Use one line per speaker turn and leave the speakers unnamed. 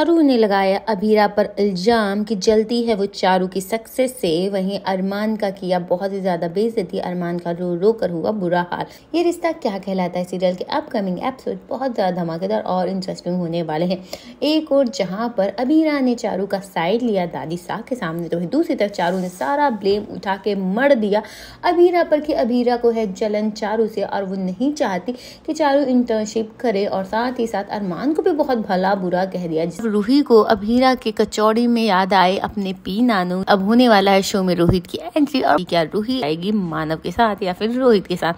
चारू ने लगाया अबीरा पर इल्ज़ाम कि जलती है वो चारू की सक्सेस से वहीं अरमान का किया बहुत ही ज़्यादा बेइज्जती अरमान का रो रो कर हुआ बुरा हाल ये रिश्ता क्या कहलाता है सीरियल के अपकमिंग एपिसोड बहुत ज़्यादा धमाकेदार और इंटरेस्टिंग होने वाले हैं एक और जहाँ पर अबीरा ने चारू का साइड लिया दादी साह के सामने तो दूसरी तरफ चारू ने सारा ब्लेम उठा के मर दिया अबीरा पर कि अबीरा को है जलन चारू से और वो नहीं चाहती कि चारू इंटर्नशिप करे और साथ ही साथ अरमान को भी बहुत भला बुरा कह दिया रूही को अब हीरा के कचौड़ी में याद आए अपने पी नानू अब होने वाला है शो में रोहित की एंट्री और क्या रूही आएगी मानव के साथ या फिर रोहित के साथ